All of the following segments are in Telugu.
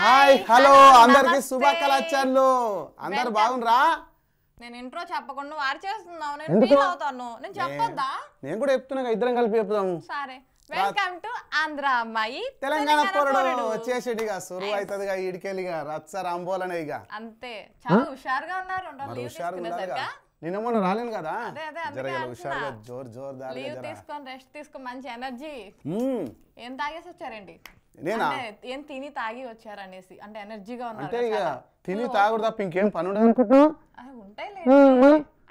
హాయ్ హలో అందరికి శుభాకాంక్షలు అందరు బాగుండ్రా నేను ఇంట్రో చెప్పకుండా వారు చేస్తున్నావు నేను ఫీల్ అవుతాను నేను చెప్పొద్దా నేను కూడా చెప్తున్నా ఇద్దరం కలిపి చెప్తాము సరే వెల్కమ్ టు ఆంధ్ర అమ్మాయి తెలంగాణ పోరడు వచ్చేసేటిగా సురువు అవుతుందిగా ఇడికెళ్ళిగా రత్స రాంబోలనే ఇక అంతే చాలా హుషారుగా ఉన్నారు హుషారుగా నిన్న మొన్న రాలేను కదా హుషారుగా జోర్ జోర్ తీసుకొని రెస్ట్ తీసుకొని మంచి ఎనర్జీ ఏం తాగేసి వచ్చారండి నేను ఏం తిని తాగి వచ్చారనేసి అంటే ఎనర్జీగా ఉన్నారు తిని తాగుడు తప్ప ఇంకేం పని ఉండదు అనుకుంటున్నావు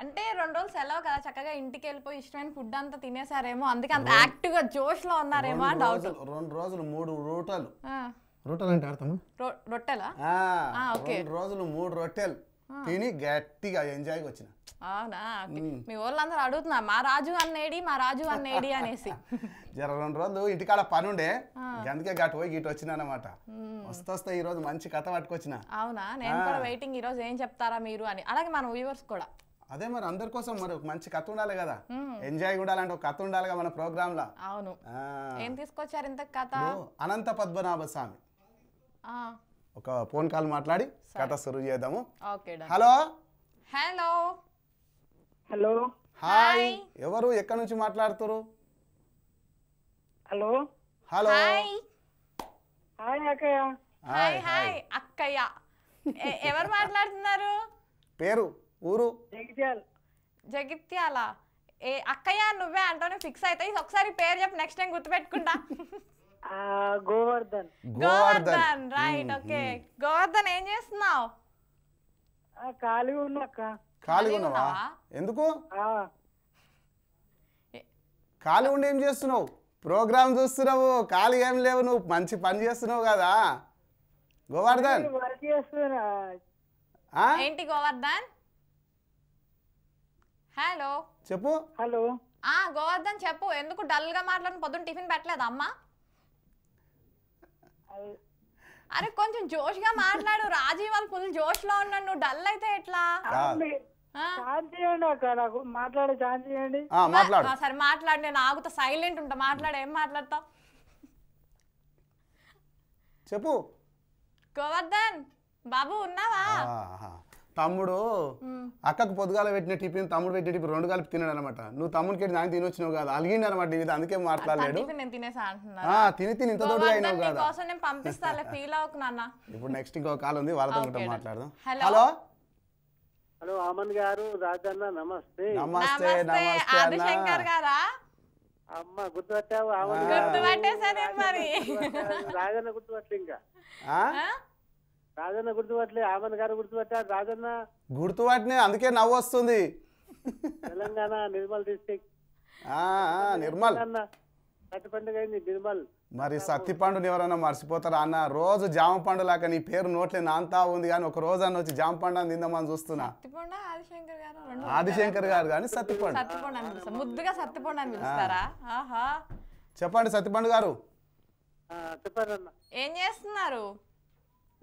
అంటే రెండు రోజులు సెలవు కదా చక్కగా ఇంటికి వెళ్ళిపోయి ఇష్టమైన ఫుడ్ అంతా తినేసారేమో అందుకే అంత యాక్టివ్ గా జోష్ లో ఉన్నారేమో అని డౌట్ రెండు రోజులు మూడు రోటలు రొట్టెలు అంటే అర్థమా రొట్టెలా రెండు రోజులు మూడు రొట్టెలు తిని గట్టిగా ఎంజాయ్కి వచ్చిన అవునా మీ వాళ్ళందరూ అడుగుతున్నా మా రాజు అన్నేడి మా రాజు అన్నేడి అనేసి జర రెండు రోజులు ఇంటికాడ పనుండే అందుకే గట్ పోయి గిట్ వచ్చిన అనమాట వస్తే ఈ రోజు మంచి కథ పట్టుకొచ్చిన అవునా నేను కూడా వెయిటింగ్ ఈ రోజు ఏం చెప్తారా మీరు అని అలాగే మన వ్యూవర్స్ కూడా అదే మరి అందరి కోసం మరి మంచి కథ ఉండాలి కదా ఎంజాయ్ ఉండాలంటే ఒక కథ ఉండాలి మన ప్రోగ్రామ్ లో అవును ఏం తీసుకొచ్చారు ఇంత కథ అనంత పద్మనాభ స్వామి ఒక ఫోన్ కాల్ మాట్లాడి కథ సురు చేద్దాము హలో హలో హలో హాయ్ ఎవరు ఎక్కడి నుంచి మాట్లాడుతారు హలో హలో హాయ్ అక్కయ్య హాయ్ హాయ్ అక్కయ్య ఎవరు మాట్లాడుతున్నారు పేరు ఊరు జగిత్యాల జగిత్యాల ఏ అక్కయ్య నువ్వే అంటాను ఫిక్స్ అవుతాయి ఒకసారి పేరు చెప్పి నెక్స్ట్ టైం గుర్తుపెట్టుకుంటా గోవర్ధన్ గోవర్ధన్ రైట్ ఓకే గోవర్ధన్ ఏం చేస్తున్నావు ఖాళీగా ఉన్నాక ఖాళీగా ఉన్నావా ఎందుకు ఖాళీ ఉండి ఏం చేస్తున్నావు ప్రోగ్రామ్ చూస్తున్నావు ఖాళీ ఏం లేవు నువ్వు మంచి పని చేస్తున్నావు కదా గోవర్ధన్ ఏంటి గోవర్ధన్ హలో చెప్పు హలో గోవర్ధన్ చెప్పు ఎందుకు డల్ గా మాట్లాడిన పొద్దున్న టిఫిన్ పెట్టలేదు అమ్మా అరే కొంచెం జోష్ గా మాట్లాడు రాజీ వాళ్ళు ఫుల్ జోష్ లో ఉన్నాడు నువ్వు డల్ అయితే ఎట్లా చేయండి సరే మాట్లాడు నేను ఆగుతా సైలెంట్ ఉంటా మాట్లాడు ఏం మాట్లాడతావు చెప్పు గోవర్ధన్ బాబు ఉన్నావా తమ్ముడు అక్కకు పొద్దుగాల పెట్టిన టిఫిన్ తమ్ముడు పెట్టి టిఫిన్ రెండు కలిపి తిన్నాడు అనమాట నువ్వు తమ్ముడు కెట్టి నాయన తినొచ్చినావు కాదు అలిగిండు అనమాట ఇది అందుకే మాట్లాడలేదు తిని తిని ఇంత తోడు అయినావు కాదు ఇప్పుడు నెక్స్ట్ ఇంకో కాల్ ఉంది వాళ్ళతో కూడా మాట్లాడదాం హలో హలో అమన్ గారు రాజన్న నమస్తే నమస్తే నమస్తే ఆదిశంకర్ గారా అమ్మ గుర్తుపట్టావు ఆమన్ గుర్తుపట్టేసరే మరి రాజన్న గుర్తుపట్టు ఇంకా రాజన్న గుర్తుపట్టలే ఆమెన్ గారు గుర్తుపట్టారు రాజన్న గుర్తుపట్టినే అందుకే నవ్వు వస్తుంది తెలంగాణ నిర్మల్ డిస్టిక్ నిర్మల్ అన్న సత్తి పండుగ అయింది నిర్మల్ మరి సత్తి పండుని ఎవరన్నా మర్చిపోతారా అన్న రోజు జామ పండు లాగా నీ పేరు నోట్లే నాంతా ఉంది కానీ ఒక రోజు అన్న వచ్చి జామ పండు అని తిందామని చూస్తున్నా ఆదిశంకర్ గారు కానీ సత్తి చెప్పండి సత్తి పండు గారు చెప్పండి ఏం చేస్తున్నారు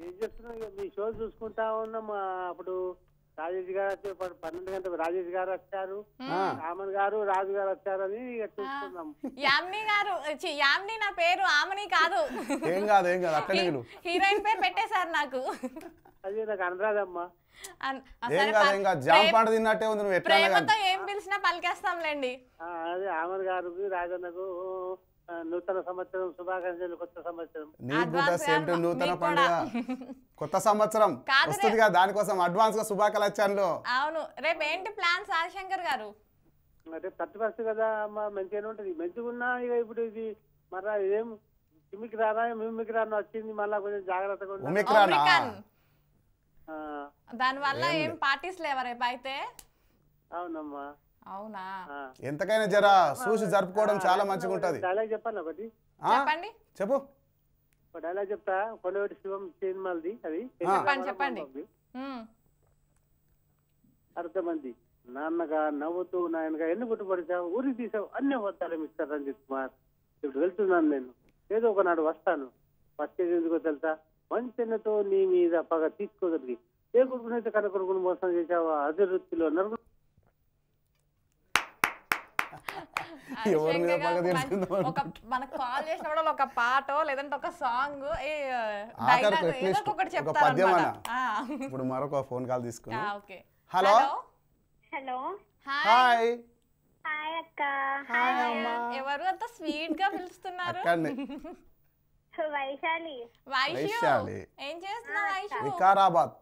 ఏం చేస్తున్నాం మీ షో చూసుకుంటా ఉన్నాం అప్పుడు రాజేష్ గారు పన్నెండు గంటలకు రాజేష్ గారు వచ్చారు రామన్ గారు రాజు గారు వచ్చారని చూస్తున్నాం యామిని గారు నా పేరు ఆమని కాదు ఏం కాదు ఏం కాదు హీరోయిన్ పేరు పెట్టేశారు నాకు అది నాకు అనరాదమ్మా ఏం ఏం పిలిచినా పలికేస్తాంలేండి అదే ఆమన్ గారు రాజన్నకు నూతన సంవత్సరం శుభాకాంక్షలు కొత్త సంవత్సరం నూతన పండుగ కొత్త సంవత్సరం వస్తుందిగా దానికోసం అడ్వాన్స్ గా శుభాకాంక్షలు అవును రేపు ఏంటి ప్లాన్స్ ఆదిశంకర్ గారు రేపు థర్టీ ఫస్ట్ కదా అమ్మా మంచిగానే ఉంటది మంచిగా ఉన్నా ఇక ఇప్పుడు ఇది మరా ఇదేం కిమికి రానా మిమికి రానా వచ్చింది మళ్ళా కొంచెం జాగ్రత్తగా దానివల్ల ఏం పార్టీస్ లేవా రేపు అయితే అవునమ్మా అవునా ఎంతకైనా జరా చూసి జరుపుకోవడం చాలా మంచిగా ఉంటది చెప్పాలి ఒకటి చెప్పండి చెప్పు డైలాగ్ చెప్తా కొలవేటి శివం సినిమాలది అది చెప్పండి అర్థమంది నాన్నగా నవ్వుతూ నాయనగా ఎన్ని గుట్టుపడిచావు ఊరికి తీసావు అన్ని అబద్ధాలు మిస్టర్ రంజిత్ కుమార్ ఇప్పుడు వెళ్తున్నాను నేను ఏదో ఒకనాడు వస్తాను వచ్చేది ఎందుకో తెలుసా మంచితో నీ మీద పగ తీసుకోగలిగి ఏ కొడుకునైతే కనుకొడుకుని మోసం చేశావా అదే వృత్తిలో ఎవరి మీద పగ తీర్చిందో ఒక మనకు కాల్ చేసిన చేసినప్పుడు ఒక పాట లేదంటే ఒక సాంగ్ uh, ఒకటి చెప్తారు ఇప్పుడు మరొక ఫోన్ కాల్ తీసుకుని హలో హలో హాయ్ హాయ్ అక్క హాయ్ అమ్మా ఎవరు అంత స్వీట్ గా పిలుస్తున్నారు వైశాలి వైశాలి ఏం చేస్తున్నావు Vaishali Vikarabad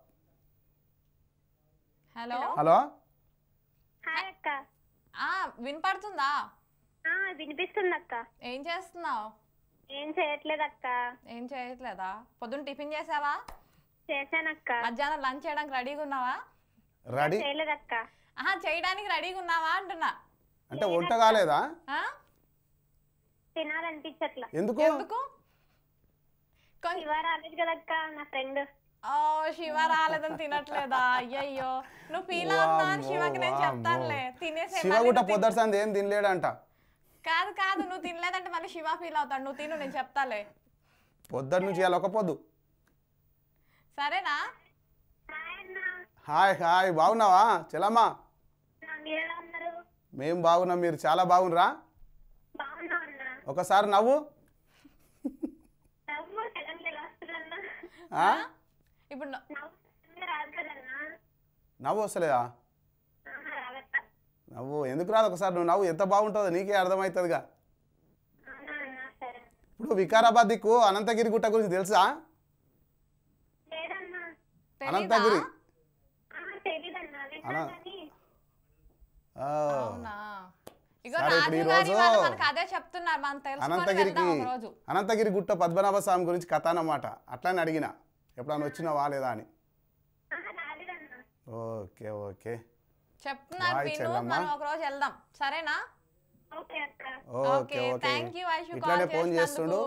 hello hello hi అక్క ఆ వినపడుతుందా వినిపిస్తుంది అక్క ఏం చేస్తున్నావు ఏం చేయట్లేదు అక్క ఏం చేయట్లేదా పొద్దున్న టిఫిన్ చేసావా చేశానక్క మధ్యాహ్నం లంచ్ చేయడానికి రెడీగా ఉన్నావా రెడీ చేయలేదక్క ఆహా చేయడానికి రెడీగా ఉన్నావా అంటున్నా అంటే వంట కాలేదా తినాలనిపించట్లా ఎందుకు ఎందుకు ఇవాళ రాలేదు కదక్క నా ఫ్రెండ్ ఓ శివ రాలేదని తినట్లేదా అయ్యయ్యో నువ్వు ఫీల్ అవుతున్నా శివకి నేను చెప్తానులే తినేసే శివ గుట్ట పొద్దుసాంది ఏం తినలేడంట కాదు కాదు నువ్వు తినలేదంటే మళ్ళీ శివ ఫీల్ అవుతాడు నువ్వు తిను నేను చెప్తాలే పొద్దు నుంచి ఇవాళ ఒక పొద్దు సరేనా హాయ్ హాయ్ బాగున్నావా చెలమ్మా మేము బాగున్నాం మీరు చాలా బాగున్నారా ఒకసారి నవ్వు ఆ ఇప్పుడు నవ్వు వస్తలేదా నవ్వు ఎందుకు రాదు ఒకసారి నువ్వు నవ్వు ఎంత బాగుంటుందో నీకే అర్థమవుతుందిగా ఇప్పుడు వికారాబాద్ దిక్కు అనంతగిరి గుట్ట గురించి తెలుసా అనంతగిరి అనంతగిరికి అనంతగిరి గుట్ట పద్మనాభ స్వామి గురించి కథ అన్నమాట అట్లానే అడిగిన ఎప్పుడన్నా వచ్చినావా లేదా అని ఓకే ఓకే సరేనా ఓకే ఓకే ఫోన్ చేస్తుండు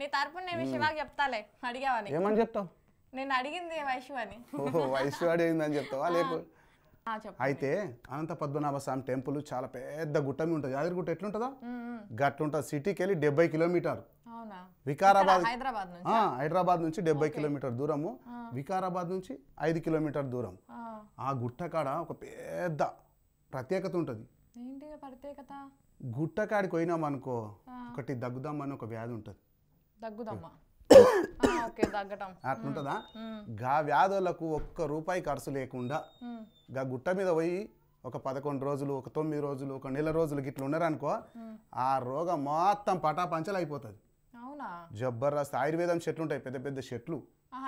నీ తరపున చెప్తాలే అడిగావని చెప్తావు నేను అడిగింది అడిగిందని చెప్తావా అయితే అనంత పద్మనాభ స్వామి టెంపుల్ చాలా పెద్ద గుట్ట మీద ఉంటుంది యాదగిరిగుట్ట ఎట్లుంటదా గట్లుంటుంది సిటీకి వెళ్ళి డెబ్బై కిలోమీటర్ వికారాబాద్ హైదరాబాద్ నుంచి డెబ్బై కిలోమీటర్ దూరము వికారాబాద్ నుంచి ఐదు కిలోమీటర్ దూరం ఆ గుట్ట కాడ ఒక పెద్ద ప్రత్యేకత ఉంటుంది గుట్టకాడికి పోయినాం అనుకో ఒకటి దగ్గుదాం అని ఒక వ్యాధి ఉంటుంది అట్లుంటుందా గా వ్యాధులకు ఒక్క రూపాయి ఖర్చు లేకుండా గా గుట్ట మీద పోయి ఒక పదకొండు రోజులు ఒక తొమ్మిది రోజులు ఒక నెల రోజులు గిట్లా ఉన్నారనుకో ఆ రోగం మొత్తం పటాపంచలు అయిపోతుంది అవునా జబర్దస్త్ ఆయుర్వేదం చెట్లు ఉంటాయి పెద్ద పెద్ద చెట్లు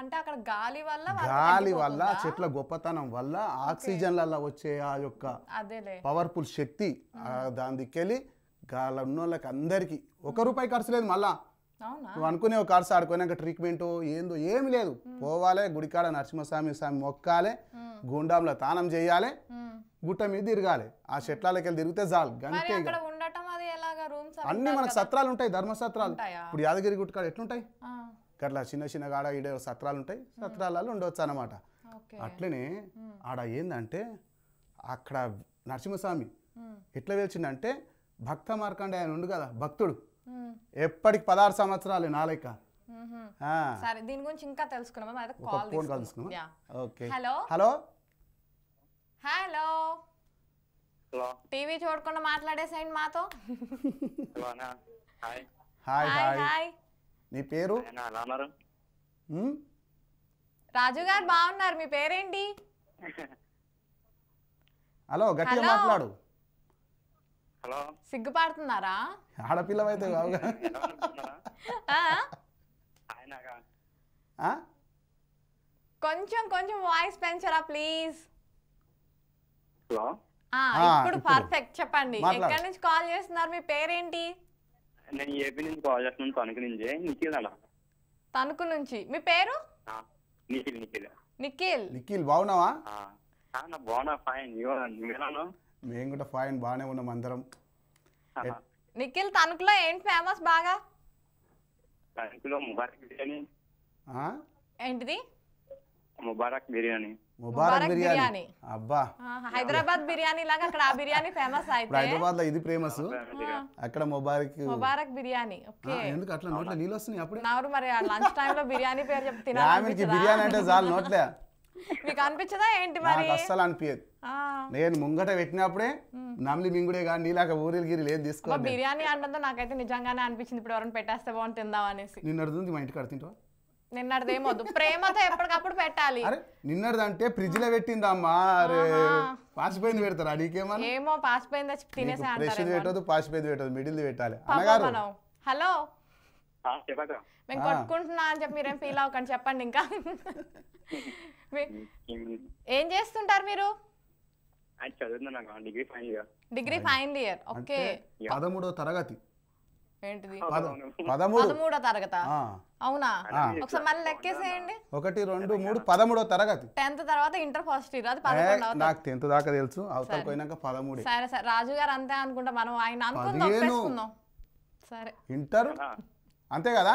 అంటే అక్కడ గాలి వల్ల గాలి వల్ల చెట్ల గొప్పతనం వల్ల ఆక్సిజన్లలో వచ్చే ఆ యొక్క పవర్ఫుల్ శక్తి దాని దిక్కెళ్ళి గాలి ఉన్న వాళ్ళకి అందరికీ ఒక రూపాయి ఖర్చు లేదు మళ్ళా నువ్వు అనుకునే ఒక ఖర్చు ఆడుకునే ట్రీట్మెంట్ ఏందో ఏమి లేదు పోవాలి గుడికాడ నరసింహస్వామి స్వామి మొక్కాలి గుండంలో తానం చేయాలి గుట్ట మీద తిరగాలి ఆ చెట్లకి వెళ్ళి తిరిగితే చాలు గంటే అన్ని మనకు సత్రాలు ఉంటాయి ధర్మసత్రాలు ఇప్పుడు యాదగిరి గుట్టుకాడు ఎట్లుంటాయి అట్లా చిన్న చిన్న ఆడ ఈడ సత్రాలు ఉంటాయి సత్రాలలో ఉండవచ్చు అనమాట అట్లనే ఆడ ఏందంటే అక్కడ నరసింహస్వామి ఎట్లా వేల్చిందంటే భక్త మార్కండే ఆయన ఉండు కదా భక్తుడు ఎప్పటికి పదహారు సంవత్సరాలు నాలైక సరే దీని గురించి ఇంకా తెలుసుకున్నాం okay hello hello hello TV చూడకుండా మాట్లాడేసేయండి మాతో హాయ్ హాయ్ హాయ్ నీ పేరు రాజు గారు బాగున్నారు మీ పేరేంటి హలో గట్టిగా మాట్లాడు హలో సిగ్గుపడుతున్నారా ఆడపిల్లవైతే కావు కొంచెం కొంచెం వాయిస్ పెంచరా ప్లీజ్ హలో ఇప్పుడు పర్ఫెక్ట్ చెప్పండి ఎక్కడి నుంచి కాల్ చేస్తున్నారు మీ పేరేంటి నేను ఏపీ నుంచి కాల్ చేస్తున్నాను తణుకు నుంచి నిఖిల్ అలా తణుకు నుంచి మీ పేరు నిఖిల్ నిఖిల్ నిఖిల్ నిఖిల్ బాగున్నావా బాగున్నా ఫైన్ మేము కూడా ఫైన్ బాగానే ఉన్నాం అందరం నిఖిల్ తణుకులో ఏంటి ఫేమస్ బాగా తణుకులో ముబారక్ బిర్యానీ ఏంటిది ముబారక్ బిర్యానీ ముబారక్ బిర్యానీ అబ్బా హైదరాబాద్ బిర్యానీ లాగా అక్కడ ఆ బిర్యానీ ఫేమస్ అయితే హైదరాబాద్ లో ఇది ఫేమస్ అక్కడ ముబారక్ ముబారక్ బిర్యానీ ఓకే ఎందుకు అట్లా నోట్లో నీళ్ళు వస్తున్నాయి అప్పుడు నవరు మరి లంచ్ టైం లో బిర్యానీ పేరు చెప్తే తినాలి బిర్యానీ అంటే చాలు నోట్లే మీకు అనిపించదా ఏంటి మరి అస్సలు అనిపించదు నేను ముంగట పెట్టినప్పుడే నమ్లి మింగుడే కానీ నీలాక ఊరిల్ గిరి లేదు తీసుకో బిర్యానీ అంటే నాకైతే నిజంగానే అనిపించింది ఇప్పుడు ఎవరైనా పెట్టేస్తే బాగుంటుందా అనేసి నిన్ను మా ఇంటికి అడుగుతుంటావా నిన్నటిదేమొద్దు ప్రేమతో ఎప్పటికప్పుడు పెట్టాలి అరే నిన్నటిదంటే ఫ్రిడ్జ్ లో పెట్టింది అమ్మా అరే పాసిపోయింది పెడతారా నీకేమన్నా ఏమో పాసిపోయింది తినేసే పెట్టదు పాసిపోయింది పెట్టదు మిడిల్ పెట్టాలి అన్నగారు హలో మేము కొట్టుకుంటున్నా అని చెప్పి మీరేం ఫీల్ అవ్వకండి చెప్పండి ఇంకా ఏం చేస్తుంటారు మీరు డిగ్రీ ఫైనల్ ఇయర్ ఓకే పదమూడో తరగతి ఏంటిది పదమూడో తరగత అవునా ఒకసారి మళ్ళీ లెక్కేసేయండి ఒకటి రెండు మూడు పదమూడో తరగతి టెన్త్ తర్వాత ఇంటర్ ఫస్ట్ ఇయర్ అది నాకు టెన్త్ దాకా తెలుసు అవతల పోయినాక పదమూడు సరే సరే రాజు గారు అంతే అనుకుంటా మనం ఆయన అనుకుందాం సరే ఇంటర్ అంతే కదా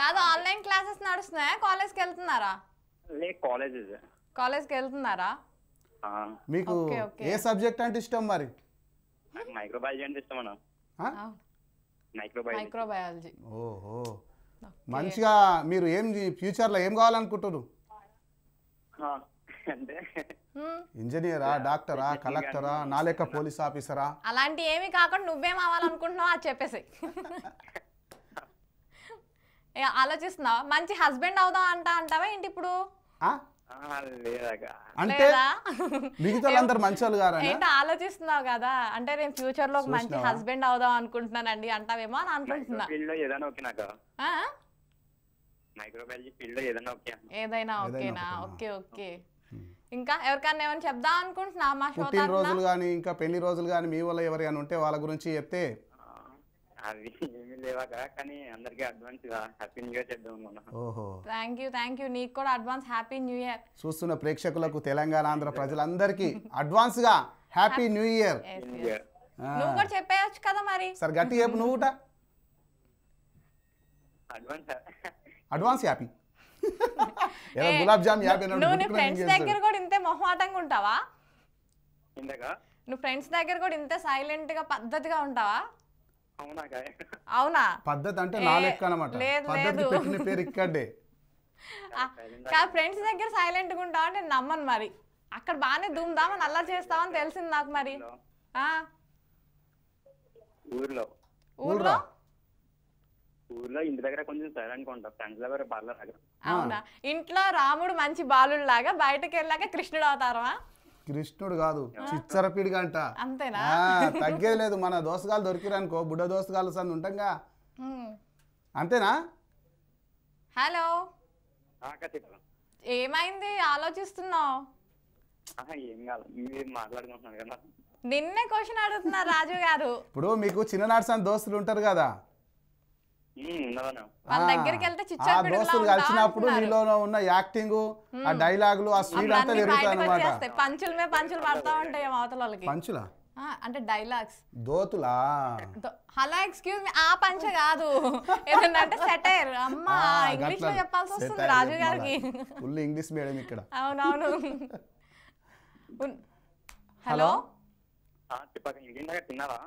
కాదు ఆన్లైన్ క్లాసెస్ నడుస్తున్నాయా కి వెళ్తున్నారా కి వెళ్తున్నారా మీకు ఏ సబ్జెక్ట్ అంటే ఇష్టం మరి మైక్రోబయాలజీ అంటే ఇష్టం మైక్రోబయాలజీ ఓహో మంచిగా మీరు ఏం ఫ్యూచర్లో ఏం కావాలనుకుంటారు ఇంజనీరా డాక్టరా కలెక్టరా నా పోలీస్ ఆఫీసరా అలాంటి ఏమి కాకుండా నువ్వేం అవ్వాలనుకుంటున్నావు అది చెప్పేసి ఆలోచిస్తున్నావా మంచి హస్బెండ్ అవుదాం అంటా అంటావా ఏంటి ఇప్పుడు అంటే మిగతా మంచి వాళ్ళు గారా ఆలోచిస్తున్నావు కదా అంటే నేను ఫ్యూచర్ లో మంచి హస్బెండ్ అవుదాం అనుకుంటున్నానండి అంటావేమో అని అనుకుంటున్నా ఏదైనా నాకు ఏదైనా ఓకేనా ఓకే ఓకే ఇంకా ఎవరికైనా ఏమైనా చెప్దాం అనుకుంటున్నా మా షో రోజులు కానీ ఇంకా పెళ్లి రోజులు కానీ మీ వల్ల ఎవరైనా ఉంటే వాళ్ళ గురించి చెప్తే అది థ్యాంక్ యూ థ్యాంక్ యూ నీకు కూడా అడ్వాన్స్ హ్యాపీ న్యూ ఇయర్ చూస్తున్న ప్రేక్షకులకు తెలంగాణ ఆంధ్ర ప్రజలందరికీ అడ్వాన్స్ గా హ్యాపీ న్యూ ఇయర్ చెప్పేయచ్చు కదా మరి సార్ గట్టి చెప్పు నువ్వు అడ్వాన్స్ హ్యాపీ నువ్వు ఫ్రెండ్స్ దగ్గర కూడా ఇంతే ఉంటావా ఫ్రెండ్స్ దగ్గర కూడా ఇంత సైలెంట్ గా పద్ధతిగా ఉంటావా అవునా పద్ధతి అంటే నా లెక్క అనమాట ఫ్రెండ్స్ దగ్గర సైలెంట్ గా ఉంటావు అంటే నమ్మను మరి అక్కడ బాగానే దుమ్దామని అలా చేస్తామని తెలిసింది నాకు మరి ఊర్లో ఊర్లో ఊర్లో ఇంటి దగ్గర కొంచెం సైలెంట్ అవునా ఇంట్లో రాముడు మంచి బాలుడు లాగా బయటకు వెళ్ళాక కృష్ణుడు అవుతారా కృష్ణుడు కాదు చిచ్చరపీడి గంట అంతేనా తగ్గేది లేదు మన దోసగాలు దొరికిరానుకో బుడ్డ దోసగాలు సంది ఉంటాంగా అంతేనా హలో ఏమైంది ఆలోచిస్తున్నావు నిన్నే క్వశ్చన్ అడుగుతున్నా రాజు గారు ఇప్పుడు మీకు చిన్ననాటి దోస్తులు ఉంటారు కదా దోస్తులు కలిసినప్పుడు నీలో ఉన్న యాక్టింగ్ ఆ డైలాగులు ఆ స్పీడ్ అంతా పెరుగుతాయి అనమాట పంచులు పంచులు పడతా ఉంటాయి అవతల వాళ్ళకి పంచులా అంటే డైలాగ్స్ దోతులా హలో ఎక్స్క్యూజ్ మీ ఆ పంచ కాదు ఏదంటే సెటైర్ అమ్మా ఇంగ్లీష్ లో చెప్పాల్సి వస్తుంది రాజు గారికి ఫుల్ ఇంగ్లీష్ మీడియం ఇక్కడ అవునవును హలో తిన్నారా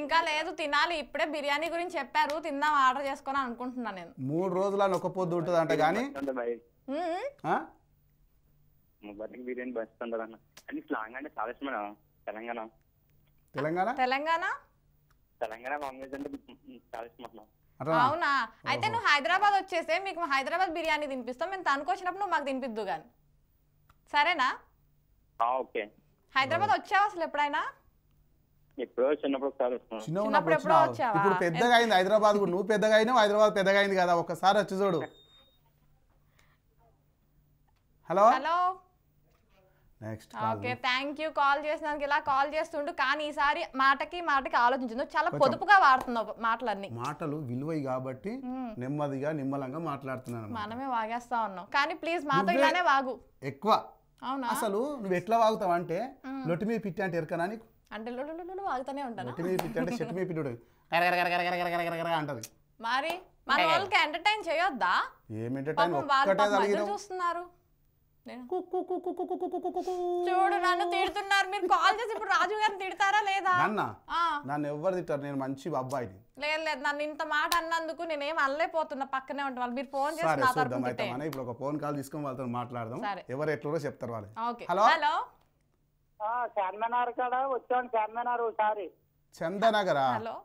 ఇంకా లేదు తినాలి ఇప్పుడే బిర్యానీ గురించి చెప్పారు తిందాం ఆర్డర్ చేసుకుని అనుకుంటున్నా నేను మూడు అని ఒక పొద్దు ఉంటుంది అంట కానీ బిర్యానీ స్లాంగ్ అంటే చాలా ఇష్టం తెలంగాణ తెలంగాణ తెలంగాణ తెలంగాణ చాలా ఇష్టం అవునా అయితే నువ్వు హైదరాబాద్ వచ్చేస్తే మీకు హైదరాబాద్ బిర్యానీ తినిపిస్తాం మేము తనుకొచ్చినప్పుడు వచ్చినప్పుడు నువ్వు మాకు తినిపిద్దు కానీ సరేనా ఓకే హైదరాబాద్ వచ్చావు అసలు ఎప్పుడైనా ఎప్పుడో చిన్నప్పుడు చిన్నప్పుడు ఇప్పుడు పెద్దగా అయింది హైదరాబాద్ కూడా నువ్వు పెద్దగా అయినావు హైదరాబాద్ పెద్దగా అయింది కదా ఒకసారి వచ్చి చూడు hello hello next okay thank you call చేసినందుకు ఇలా కాల్ చేస్తుండు కానీ ఈసారి మాటకి మాటకి ఆలోచించదు చాలా పొదుపుగా వాడుతున్నావు మాటలన్నీ మాటలు విలువై కాబట్టి నెమ్మదిగా నిమ్మలంగా మాట్లాడుతున్నాను మనమే వాగేస్తా ఉన్నాం కానీ ప్లీజ్ మాతో ఇలానే వాగు ఎక్కువ అవునా అసలు నువ్వు ఎట్లా వాగుతావు అంటే లొట్టి మీద పిట్టి అంటే ఎరకనా నీకు అంటే లులులులు ఆగుతూనే ఉంటాను చెట్టు మీద పిట్టు అంటే చెట్టు మీద పిట్టుడు కరగరగరగరగరగరగరగరగర అంటది మరి మన వాళ్ళకి ఎంటర్టైన్ చేయొద్దా ఏం ఎంటర్టైన్ ఒక్కటే చూస్తున్నారు చూడు నన్ను తిడుతున్నారు మీరు కాల్ చేసి ఇప్పుడు రాజు గారిని తిడతారా లేదా నన్ను ఎవరు తిట్టారు నేను మంచి అబ్బాయిని లేదు లేదు నన్ను ఇంత మాట అన్నందుకు నేనేం అనలేకపోతున్నా పక్కనే ఉంటాను మీరు ఫోన్ చేసి ఇప్పుడు ఒక ఫోన్ కాల్ తీసుకొని వాళ్ళతో మాట్లాడదాం ఎవరు ఎట్లా చెప్తారు వాళ్ళు హలో హలో చార్మినార్ కాడ వచ్చాం చార్మినార్ ఒకసారి చందనగరా హలో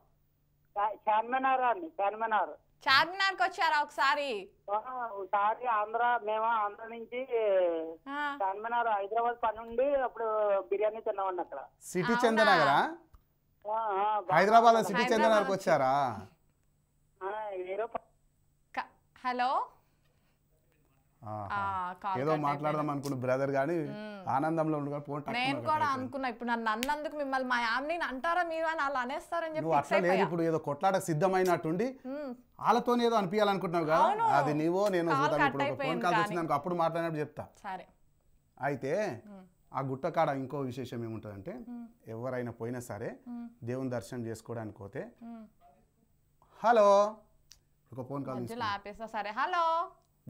చార్మినార్ అండి చార్మినార్ చార్మినార్ కి వచ్చారా ఒకసారి ఒకసారి ఆంధ్ర మేము ఆంధ్ర నుంచి చార్మినార్ హైదరాబాద్ పని ఉండి అప్పుడు బిర్యానీ తిన్నామండి అక్కడ సిటీ చందనగరా హైదరాబాద్ సిటీ చందనగర్కి వచ్చారా హలో ఏదో మాట్లాడదాం అనుకున్న బ్రదర్ గానీ ఆనందంలో నేను కూడా అనుకున్నా ఇప్పుడు నన్ను అన్నందుకు మిమ్మల్ని మా యామ్ని అంటారా మీరు అని అలా అనేస్తారని చెప్పి అట్లా లేదు ఇప్పుడు ఏదో కొట్లాట సిద్ధమైనట్టుండి వాళ్ళతో ఏదో అనిపించాలనుకుంటున్నావు కదా అది నీవో నేను ఇప్పుడు ఫోన్ కాల్ వచ్చింది అప్పుడు మాట్లాడినప్పుడు చెప్తా సరే అయితే ఆ గుట్ట కాడ ఇంకో విశేషం ఏముంటుందంటే ఎవరైనా పోయినా సరే దేవుని దర్శనం చేసుకోవడానికి పోతే హలో ఒక ఫోన్ కాల్ సరే హలో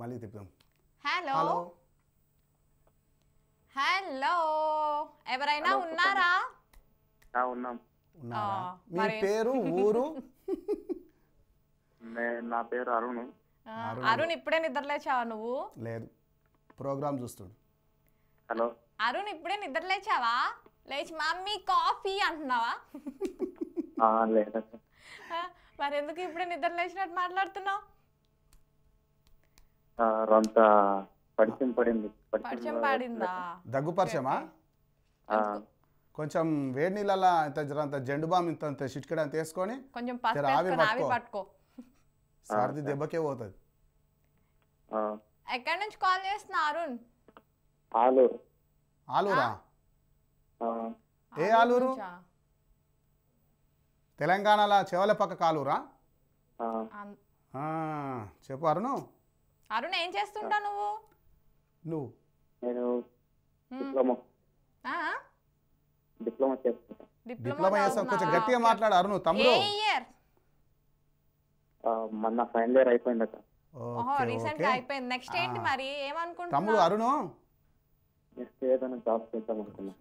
మళ్ళీ తిప్పుదాం హలో హలో ఎవరైనా ఉన్నారా మీ పేరు ఊరు నా పేరు అరుణ్ అరుణ్ ఇప్పుడే నిద్రలేచావా నువ్వు లేదు ప్రోగ్రామ్ చూస్తుడు హలో అరుణ్ ఇప్పుడే నిద్రలేచావా లేచి మమ్మీ కాఫీ అంటున్నావా మరి ఎందుకు ఇప్పుడే నిద్రలేచినట్టు మాట్లాడుతున్నావు పరిచయం దగ్గు పరిచయమా కొంచెం వేడి నీళ్ళ అంత జెండు బామ్ ఇంత అంత వేసుకొని దెబ్బకే పోతుంది ఎక్కడి నుంచి కాల్ చేస్తున్నారు ఆలూరా ఏ ఆలూరు తెలంగాణలో చెవల పక్క కాలూరా చెప్పు అరుణు అరుణ్ ఏం చేస్తుంటావు నువ్వు నువ్వు నేను డిప్లొమా డిప్లొమా చేస్తున్నా డిప్లొమా చేస్తాం కొంచెం గట్టిగా మాట్లాడు అరుణ్ తమ్ముడు ఏ ఇయర్ మొన్న ఫైనల్ ఇయర్ అయిపోయింది అక్క ఓహో రీసెంట్ గా అయిపోయింది నెక్స్ట్ ఏంటి మరి ఏమనుకుంటున్నావు తమ్ముడు అరుణ్ నెక్స్ట్ ఏదైనా జాబ్ చేద్దాం అనుకున్నా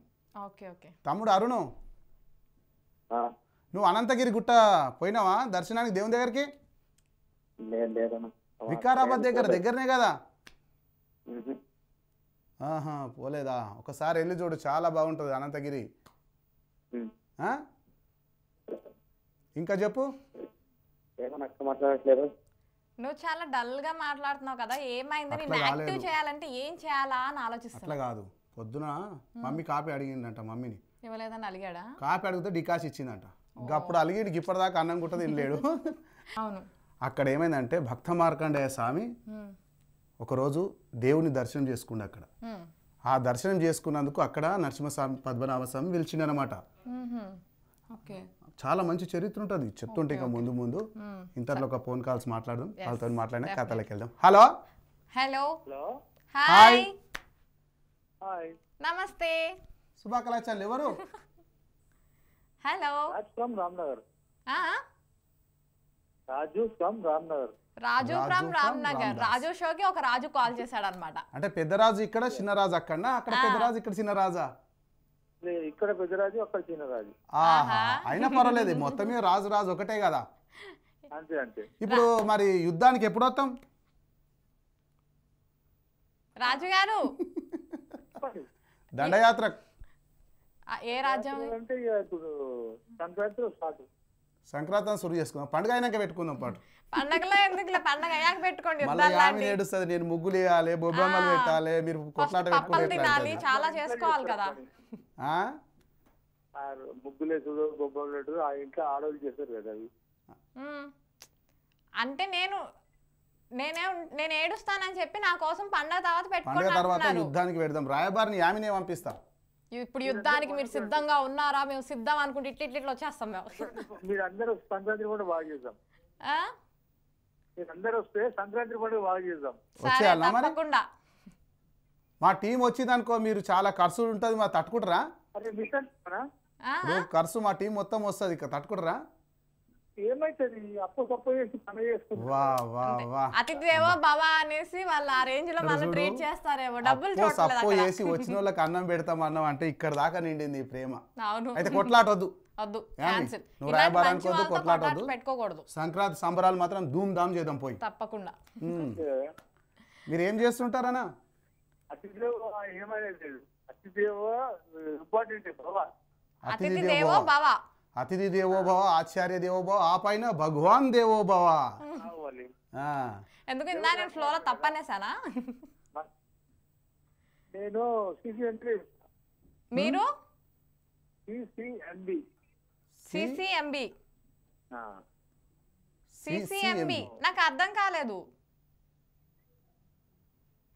ఓకే ఓకే తమ్ముడు అరుణ్ నువ్వు అనంతగిరి గుట్ట పోయినావా దర్శనానికి దేవుని దగ్గరికి లేదు లేదన్నా వికారాబాద్ దగ్గర దగ్గరనే కదా ఆహా పోలేదా ఒకసారి వెళ్ళి చూడు చాలా బాగుంటుంది అనంతగిరి ఇంకా చెప్పు నువ్వు చాలా డల్ గా మాట్లాడుతున్నావు కదా ఏమైంది యాక్టివ్ చేయాలంటే ఏం చేయాలా అని ఆలోచిస్తా కాదు పొద్దున మమ్మీ కాపీ అడిగిందంట మమ్మీని ఇవ్వలేదని అలిగాడా కాపీ అడిగితే డికాస్ ఇచ్చిందంట అప్పుడు అలిగి ఇప్పటిదాకా అన్నం కుట్టది వెళ్ళాడు అవును అక్కడ ఏమైందంటే భక్త మార్కండేయ స్వామి ఒకరోజు దేవుని దర్శనం చేసుకుండా అక్కడ ఆ దర్శనం చేసుకున్నందుకు అక్కడ నరసింహస్వామి పద్మనాభ స్వామి పిలిచిండనమాట చాలా మంచి చరిత్ర ఉంటుంది చెప్తుంటే ఇంకా ముందు ముందు ఇంతలో ఒక ఫోన్ కాల్స్ మాట్లాడదాం వాళ్ళతో మాట్లాడిన కథలోకి వెళ్దాం హలో హలో హాయ్ నమస్తే శుభాకళాచార్యులు ఎవరు hello Ram Raju from Ramnagar Raju from Ramnagar Raju షోకి ఒక రాజు కాల్ చేశాడు అనమాట అంటే పెద్దరాజు ఇక్కడ చిన్న రాజు అక్కడ అక్కడ పెద్ద రాజు ఇక్కడ రాజా ఇక్కడ రాజు అక్కడ రాజు అయినా పర్వాలేదు మొత్తం రాజు రాజు ఒకటే కదా అంతే అంతే ఇప్పుడు మరి యుద్ధానికి ఎప్పుడు వస్తాం రాజు గారు దండయాత్ర ఏ రాజ్యం అంటే ఇప్పుడు సంక్రాంతి స్టార్ట్ సంక్రాంతి సురు చేసుకుందాం పండుగ అయినాక పెట్టుకుందాం పాటు పండుగలో ఎందుకు పండగ అయ్యాక పెట్టుకోండి మళ్ళీ ఆమె ఏడుస్తుంది నేను ముగ్గులు వేయాలి బొబ్బమ్మలు పెట్టాలి మీరు కొట్లాట పెట్టుకోవాలి చాలా చేసుకోవాలి కదా ముగ్గులు వేసుడు బొబ్బమ్మలు ఆ ఇంట్లో ఆడవాళ్ళు చేస్తారు కదా అది అంటే నేను నేనే నేను ఏడుస్తానని చెప్పి నా కోసం పండుగ తర్వాత పెట్టుకుంటాను పండగ తర్వాత యుద్ధానికి పెడదాం రాయబారిని ఆమెనే పంపిస్తాను ఇప్పుడు యుద్ధానికి మీరు సిద్ధంగా ఉన్నారా మేము సిద్ధం అనుకుంటే ఇట్లా ఇట్లా ఇట్లా వచ్చేస్తాం మేము మీరు మీరందరూ సంక్రాంతి కూడా బాగా చేద్దాం మీరందరూ వస్తే సంక్రాంతి కూడా బాగా చేద్దాం తప్పకుండా మా టీం వచ్చిందనుకో మీరు చాలా ఖర్చు ఉంటుంది మా తట్టుకుంటారా ఖర్చు మా టీం మొత్తం వస్తుంది ఇక్కడ తట్టుకుంటారా ఏమైతుంది అప్పు తప్పు చేసి పని అతిథి అతిథిదేవో బాబా అనేసి వాళ్ళు ఆ రేంజ్ లో మళ్ళీ ట్రీట్ చేస్తారేమో డబ్బులు తప్పు చేసి వచ్చిన వాళ్ళకి అన్నం పెడతాం అన్నం అంటే ఇక్కడ దాకా నిండింది ప్రేమ అవును అయితే కొట్లాటొద్దు వద్దు సంక్రాంతి సంబరాలు మాత్రం ధూమ్ ధామ్ చేద్దాం పోయి తప్పకుండా మీరు ఏం చేస్తుంటారనా అతిథి అతిథి అతిథిదేవో అతిథి దేవోభవ ఆచార్య దేవోభవ ఆ పైన భగవాన్ దేవోభవ ఎందుకు ఇందా నేను ఫ్లోలో తప్పనేసానా నేను మీరు సిసిఎంబి సిసిఎంబి నాకు అర్థం కాలేదు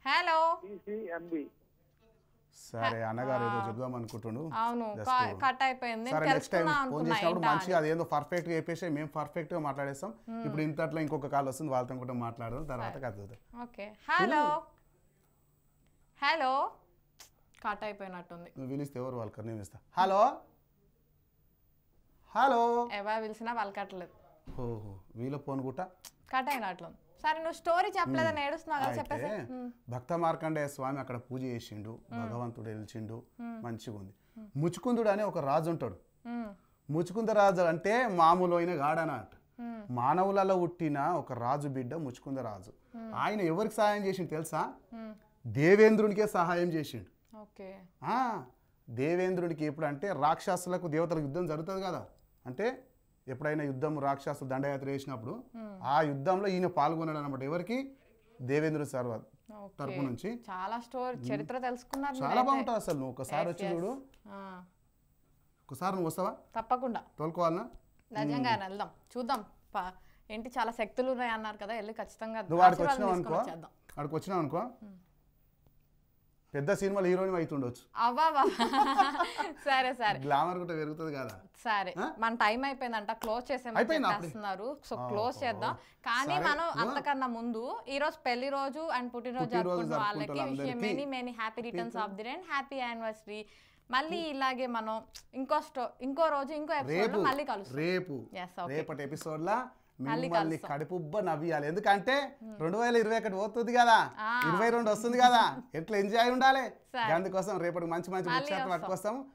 హలో సిసిఎంబి సరే అన్నగారు ఏదో చెప్దాం అనుకుంటున్నాడు అవును కట్ అయిపోయింది నెక్స్ట్ టైం మంచిగా ఏందో పర్ఫెక్ట్ గా చెప్పేసి మేము పర్ఫెక్ట్ గా మాట్లాడేస్తాం ఇప్పుడు ఇంతట్లో ఇంకొక కాల్ వస్తుంది వాళ్ళతో కూడా మాట్లాడదాం తర్వాత కదుగుతాం ఓకే హలో హలో కట్ అయిపోయినట్టుంది నువ్వు పిలిస్తే ఎవరు వాళ్ళకి నేను ఇస్తా హలో హలో ఎవరు పిలిచినా కట్టలేదు ఓహో వీళ్ళ ఫోన్ కూడా కట్ అయినట్లుంది సరే నువ్వు స్టోరీ చెప్పలేదని ఏడుస్తున్నావు కదా చెప్పేసి భక్త మార్కండేయ స్వామి అక్కడ పూజ చేసిండు భగవంతుడు నిలిచిండు మంచిగా ఉంది ముచుకుందుడు అనే ఒక రాజు ఉంటాడు ముచుకుంద రాజు అంటే మామూలు అయిన గాడనట మానవులలో పుట్టిన ఒక రాజు బిడ్డ ముచుకుంద రాజు ఆయన ఎవరికి సహాయం చేసిండు తెలుసా దేవేంద్రునికే సహాయం చేసిండు దేవేంద్రుడికి ఎప్పుడు అంటే రాక్షసులకు దేవతలకు యుద్ధం జరుగుతుంది కదా అంటే ఎప్పుడైనా యుద్ధం రాక్షస దండయాత్ర చేసినప్పుడు ఆ యుద్ధంలో ఈయన పాల్గొన్నాడు అనమాట ఎవరికి దేవేంద్ర సార్ తరపు నుంచి చాలా స్టోరీ చరిత్ర తెలుసుకున్నారు చాలా బాగుంటుంది అసలు నువ్వు ఒకసారి వచ్చి చూడు ఒకసారి నువ్వు వస్తావా తప్పకుండా తోలుకోవాలనా నిజంగా వెళ్దాం చూద్దాం ఏంటి చాలా శక్తులు ఉన్నాయి అన్నారు కదా వెళ్ళి ఖచ్చితంగా నువ్వు వచ్చినావు అనుకో అక్కడికి వచ్చినావు అనుకో పెద్ద సినిమాలు హీరోయిన్ అవుతుండొచ్చు సరే సరే గ్లామర్ కూడా పెరుగుతుంది కదా సరే మన టైం అయిపోయిందంట క్లోజ్ చేసేస్తున్నారు సో క్లోజ్ చేద్దాం కానీ మనం అంతకన్నా ముందు ఈ రోజు పెళ్లి రోజు అండ్ పుట్టినరోజు జరుపుకుంటున్న వాళ్ళకి many many happy returns of the రెండ్ హ్యాపీ యానివర్సరీ మళ్ళీ ఇలాగే మనం ఇంకో స్టో ఇంకో రోజు ఇంకో ఎపిసోడ్ మళ్ళీ కలుసు రేపు రేపటి ఎపిసోడ్ లా మిమ్మల్ని కడుపుబ్బ నవ్వియాలి ఎందుకంటే రెండు వేల ఇరవై ఒకటి పోతుంది కదా ఇరవై రెండు వస్తుంది కదా ఎట్లా ఎంజాయ్ ఉండాలి అందుకోసం రేపటి మంచి మంచి ముచ్చట్లు పట్టుకొస్తాము